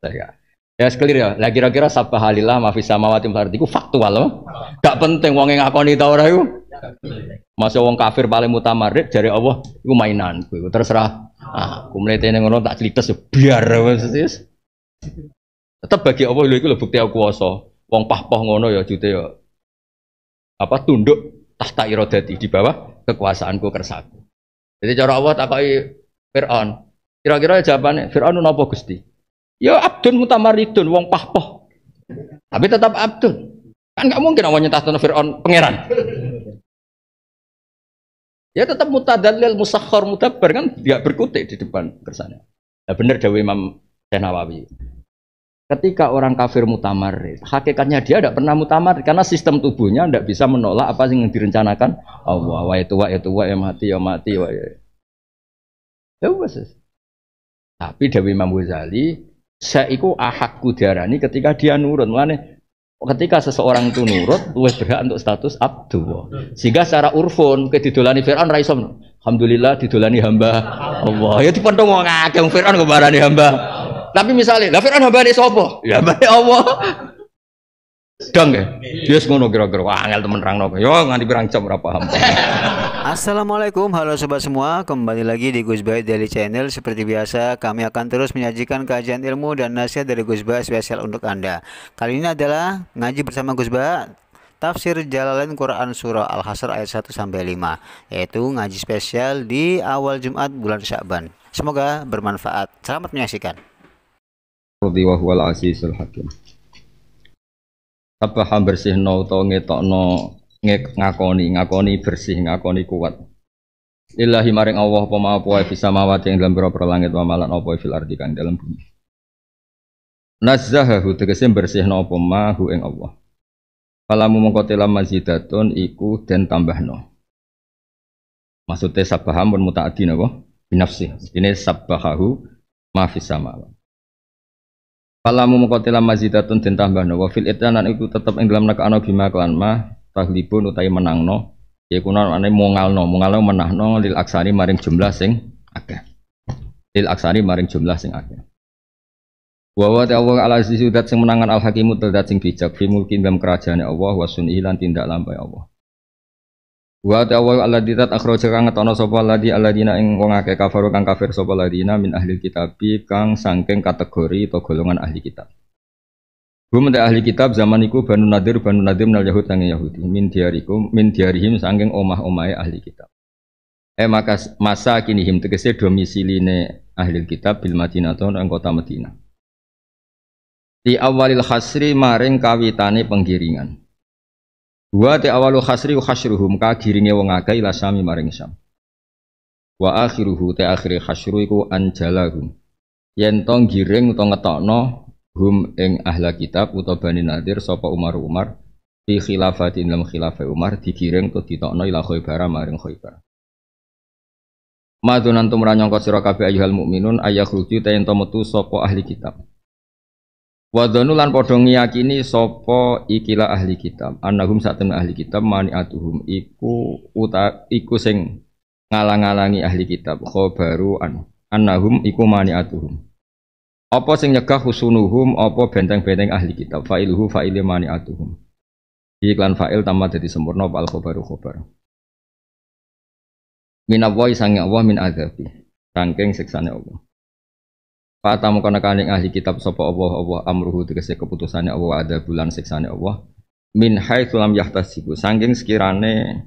saya ya, ya sekelir ya lah kira-kira halilah halillah mafis samawati wal ardi faktual loh gak penting wong yang ngakoni ta ora iku Masa wong kafir paling mutamarit dari Allah iku mainan ku terserah Ah, aku yang ngono tak clites biar wis tetep bagi Allah lho iku lho bukti aku kuasa wong pah ngono ya jute ya apa tunduk tahta irodati di bawah kekuasaanku kersaku jadi cara Allah takai Fir'aun kira-kira jawabannya Fir'aun nopo gusti Ya abdun mutamaridun wong pahpoh. Tapi tetap abdun. Kan nggak mungkin awalnya tahtun Fir'aun pangeran. Ya tetap mutadalil musakhar mudabbar kan nggak berkutik di depan kersane. Nah, benar Dewi Imam Ketika orang kafir mutamarid, hakikatnya dia tidak pernah mutamarid karena sistem tubuhnya tidak bisa menolak apa yang direncanakan Allah. Wa itu wa itu wa ya mati ya mati wa ya. Ya Tapi Dewi Imam Ghazali saya iku ahak kudarani ketika dia nurut. Mulane ketika seseorang itu nurut, luwih berhak untuk status abdu. Sehingga secara urfun ke didolani Fir'aun raisom Alhamdulillah didolani hamba Allah. Ya dipentong wong akeh Fir'aun kebarani hamba. Tapi misalnya, lah hamba ini sopo Ya hambane Allah. Dong ya? dia semua kira-kira. Wah, angel temen rangno. Yo ya, nganti pirang jam ora hamba Assalamualaikum, halo sobat semua Kembali lagi di Gus Baik Daily Channel Seperti biasa, kami akan terus menyajikan kajian ilmu dan nasihat dari Gus Baik spesial untuk Anda Kali ini adalah ngaji bersama Gus Baik Tafsir Jalalain Quran Surah Al-Hasr ayat 1-5 Yaitu ngaji spesial di awal Jumat bulan Sya'ban. Semoga bermanfaat, selamat menyaksikan Azizul Hakim Apa bersihno utawa ngetokno ngakoni ngakoni bersih ngakoni kuat Lillahi maring Allah apa ma apa bisa mawati ing dalam pira-pira langit wa malan apa fil ardi kang dalam bumi Nazzahahu tegese bersihno apa mahu ing Allah Falamu mongko tela mazidatun iku den tambahno Maksudnya sabaham pun muta'adi napa binafsi ini sabbahahu ma sama samawati Falamu mongko tela mazidatun den tambahno wa fil itanan iku tetep ing dalam nakano bima kelan ma taglibun utai menangno yaiku ane mongalno mongalno menahno lil aksani maring jumlah sing akeh lil aksani maring jumlah sing akeh Wawa ta Allah ala udat sing menangan al hakimu terdat sing bijak fi mulki dalam kerajaan Allah wa sun'i lan tindak lampai Allah. Wa ta Allah ala ditat akhraja kang ngetono sapa ladi dina ing wong ake kafir kang kafir sapa ladina min ahli kitab kang sangking kategori atau golongan ahli kitab. Gue minta ahli kitab zaman itu Banu Nadir Banu Nadir menal Yahud sange Yahudi min diariku min diarihim sanggeng omah-omahe ahli kitab. Eh maka masa kini him domisili domisiline ahli kitab bil Madinah atau orang kota Madinah. Di awalil khasri maring kawitane penggiringan. Wa di awalul khasri khasruhum ka giringe wong akeh ila sami maring sam. Wa akhiruhu te akhiri khasru iku anjalahum. Yen tong giring utawa ngetokno hum ing ahla kitab utawa bani nadir sapa Umar Umar fi khilafatin lam khilafai Umar digiring tu ditokno ila Khaibar maring Khaibar Madunan tumra nyangka sira kabeh ayyuhal mukminun ayakhruju ta ento metu sapa ahli kitab. Wa dzanu lan padha ngiyakini sapa ikilah ahli kitab. Annahum satemne ahli kitab mani atuhum iku uta, iku sing ngalang-alangi ahli kitab khabaru an. Annahum iku mani atuhum. Apa sing nyegah husunuhum apa benteng-benteng ahli kitab fa'iluhu fa'ili mani'atuhum. Iklan fa'il tambah jadi sempurna al khobaru khobar. Min Allah sange Allah min azabi. Sangking siksane Allah. Fatamu kana kaning ahli kitab sapa Allah Allah amruhu tegese keputusane Allah ada bulan siksane Allah min tulam lam yahtasibu. Sangking sekirane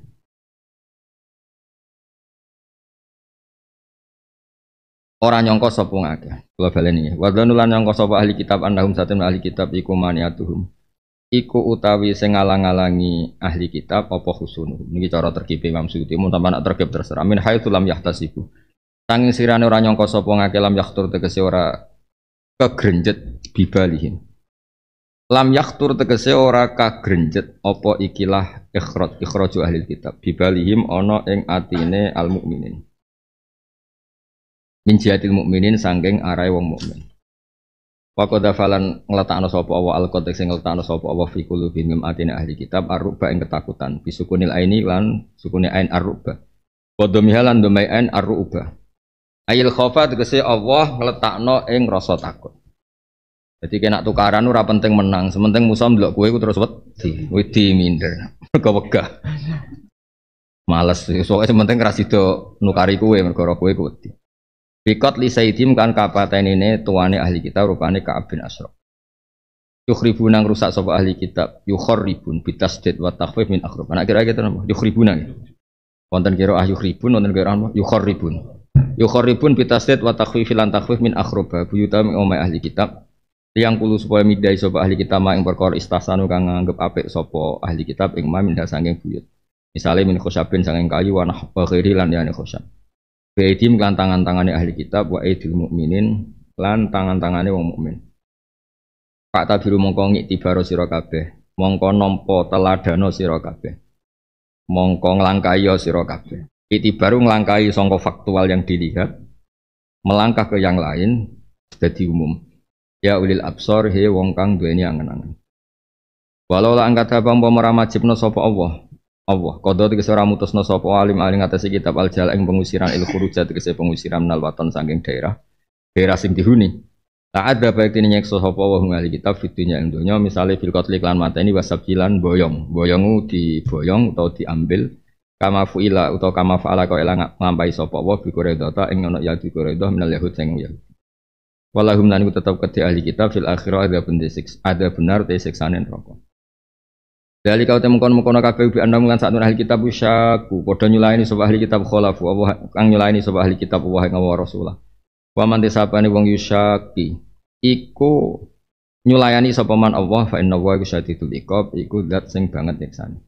Orang nyongko sopo ngake. Kula kalian ini wadon ulan nyongko sopo ahli kitab andaum satu, ahli kitab iku maniatuhum. Iku utawi sing alangi ahli kitab opo husunu. Niki cara terkipi Imam Suyuti mun tambah nak terkip terserah. Min haitsu lam yahtasibu. Sanging sirane ora nyongko sapa ngake lam yahtur tegese ora kegrenjet bibalihin Lam yahtur tegese ora kagrenjet apa ikilah ikhrot ikhraju ahli kitab bibalihim ana ing atine al mukminin min jihadil mukminin sangking arai wong mukmin. Pako dafalan falan ngletakno sapa Allah al qad sing ngletakno sapa Allah fi qulubihim atina ahli kitab aruba ing ketakutan bisukunil aini lan sukunil ain aruba. Wa dhamihalan dhamai ain aruba. Ayil khofa tegese Allah ngletakno ing rasa takut. Jadi kena tukaran ora penting menang, sementing Musa ndelok kowe ku terus wedi, wedi minder. Mergo wegah. Males, ya, soalnya sementing ra sida nukari kue mergo kowe ku wedi. Bikot li sayidim kan kapaten ini tuane ahli kitab rupane Ka'ab bin Asraf. Yukhribu nang rusak sapa ahli kitab, yukhribun bitasdid wa takhfif min akhrab. Anak kira kita gitu, napa? Yukhribu nang. Wonten kira ah yukhribun, wonten kira apa? Yukhribun. Yukhribun bitasdid wa takhfif lan takhfif min akhrab. Buyuta omai ahli kitab. yang kulu supaya midai sapa ahli kitab mak ing perkara istasanu kang nganggep apik sapa ahli kitab ing ma minda saking buyut. Misale min khosabin sanging kayu wa nahwa ghairi lan yani khosab. Baidim lan tangan-tangane ahli kitab wa aidil mukminin lan tangan-tangane wong mukmin. Pak tabiru mongko ngiktibaro sira kabeh, mongko nampa teladano sira kabeh. Mongko nglangkai sira kabeh. Iktibaru nglangkai sangka faktual yang dilihat melangkah ke yang lain dadi umum. Ya ulil absor he wong kang duweni angen-angen. Walau la angkat apa umpama ra sopo sapa Allah, Allah kodoh tiga seorang mutus nosopo alim alim atas kitab al yang pengusiran il kuruja tiga pengusiran minal sangking daerah daerah sing dihuni tak ada baik ini nyekso sopo wa kitab fitunya yang dunia misalnya filkotli liklan klan mata ini wasabilan boyong boyongu di boyong atau diambil kama fuila atau kama faala kau elang ngampai sopo wa fi tak ingin ono yang fi koredoh minal yahud sing yahud Walahum nanti tetap keti ahli kitab fil akhirah ada benar ada benar rokok. Dari kau temukan mukono kafe ubi anda mengan saat ahli kitab usyaku. Podo nyulai sebuah ahli kitab kholafu. Allah kang ini sebuah ahli kitab wahai ngawa rasulah. Wa man ini wong yusyaki. Iku nyulayani sapa man Allah fa inna wa syadidul ikop iku dat sing banget nyiksani.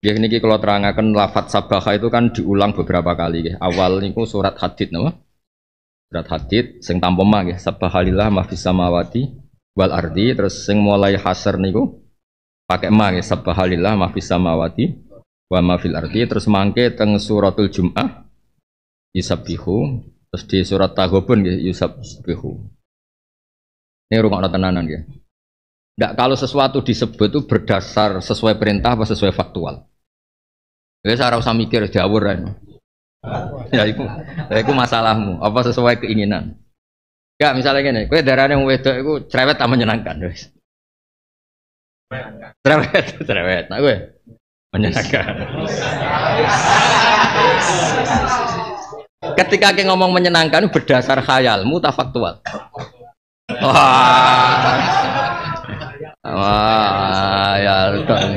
Ya niki kalau terangkan lafat sabaha itu kan diulang beberapa kali ya. Awal niku surat hadid nama Surat hadid sing tampema ya sabahalillah ma'fisa mawati samawati wal ardi terus sing mulai hasar niku pakai ma ya subhanallah ma fis samawati wa ma fil ardi terus mangke teng suratul jum'ah yusabbihu terus di surat taghabun ya bihu ini rungokno tenanan ya tidak kalau sesuatu disebut itu berdasar sesuai perintah apa sesuai faktual. Jadi saya usah mikir jawur Ya itu, ya itu masalahmu. Apa sesuai keinginan? Ya misalnya gini, kue darahnya yang wedok itu cerewet tak menyenangkan, guys cerewet cerewet nah gue menyenangkan ketika ke ngomong menyenangkan berdasar khayalmu tak faktual wah wah ya don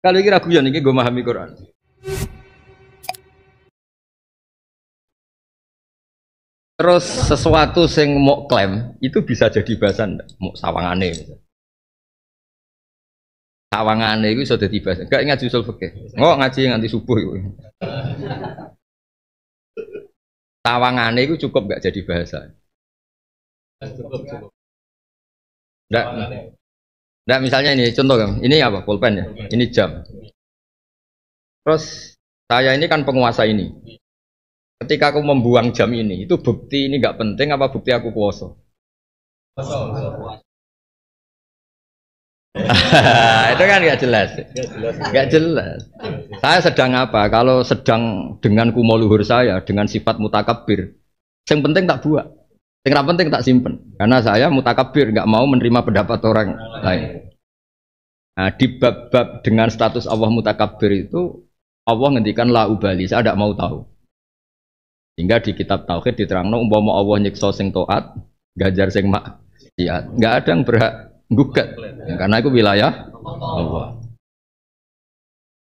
kalau ragu guyon ini gue memahami Quran Terus sesuatu yang mau klaim itu bisa jadi bahasan mau sawangane. Sawangane itu sudah tiba. Gak ingat usul fikih. Ngok ngaji nganti subuh itu. Sawangane itu cukup gak jadi bahasa. Cukup, cukup. Enggak. misalnya ini contoh kan. Ini apa? Pulpen ya. Ini jam. Terus saya ini kan penguasa ini. Ketika aku membuang jam ini, itu bukti ini nggak penting apa bukti aku kuasa? itu kan nggak jelas. Nggak jelas. Saya sedang apa? Kalau sedang dengan kumo luhur saya, dengan sifat mutakabir, yang penting tak buat. Yang penting tak simpen. Karena saya mutakabir, nggak mau menerima pendapat orang lain. Nah, di bab-bab dengan status Allah mutakabir itu Allah ngendikan la ubali, saya tidak mau tahu. Sehingga di kitab tauhid diterangno umpama Allah nyiksa sing taat, gajar sing maksiat. Enggak ada yang berhak gugat. Ya, karena itu wilayah Allah.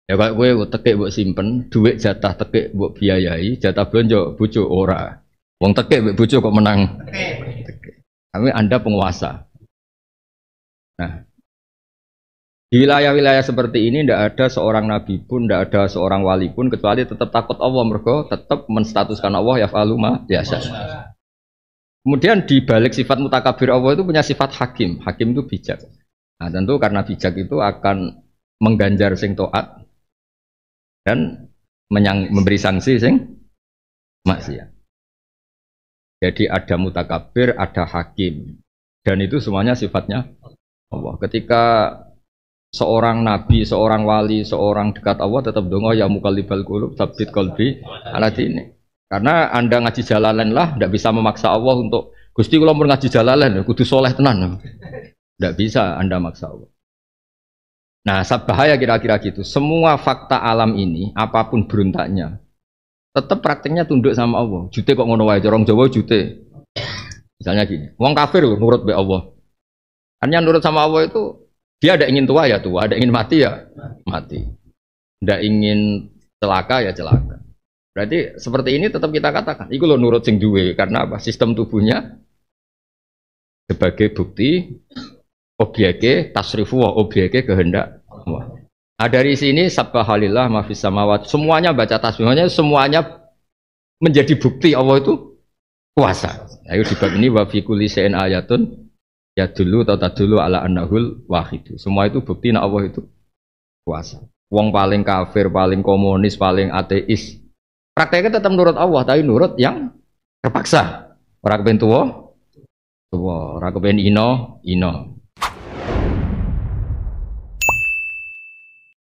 Ya kayak gue tekek buat simpen, duit jatah tekek buat biayai, jatah belanja bucu ora. Wong tekek buat bucu kok menang. Kami anda penguasa. Nah, di wilayah-wilayah seperti ini tidak ada seorang nabi pun, tidak ada seorang wali pun kecuali tetap takut Allah mergo tetap menstatuskan Allah ya faluma biasa. Kemudian di balik sifat mutakabir Allah itu punya sifat hakim. Hakim itu bijak. Nah, tentu karena bijak itu akan mengganjar sing toat dan menyang, memberi sanksi sing maksiat. Jadi ada mutakabir, ada hakim. Dan itu semuanya sifatnya Allah. Ketika seorang nabi, seorang wali, seorang dekat Allah tetap dongo ya mukallibal qulub tabit qalbi alat ini. Karena Anda ngaji jalalan lah, tidak bisa memaksa Allah untuk Gusti kula mun ngaji jalalan, kudu soleh tenan. Tidak bisa Anda maksa Allah. Nah, bahaya kira-kira gitu. Semua fakta alam ini, apapun beruntaknya, tetap praktiknya tunduk sama Allah. Jute kok ngono wae, orang Jawa jute. Misalnya gini, wong kafir nurut be Allah. Hanya nurut sama Allah itu dia ada ingin tua ya tua, ada ingin mati ya mati. Tidak ingin celaka ya celaka. Berarti seperti ini tetap kita katakan, itu lo nurut sing duwe karena apa? Sistem tubuhnya sebagai bukti obyek tasrifu objeke kehendak Allah. Nah, dari sini sabka halilah fis samawat. Semuanya baca tasbihnya semuanya menjadi bukti Allah itu kuasa. Ayo nah, di bab ini wa fi ayatun ya dulu atau tak dulu ala anahul wahidu. Semua itu bukti nak Allah itu kuasa. Wong paling kafir, paling komunis, paling ateis. Prakteknya tetap nurut Allah, tapi nurut yang terpaksa. Orang kepen tua, tua. Orang kepen ino.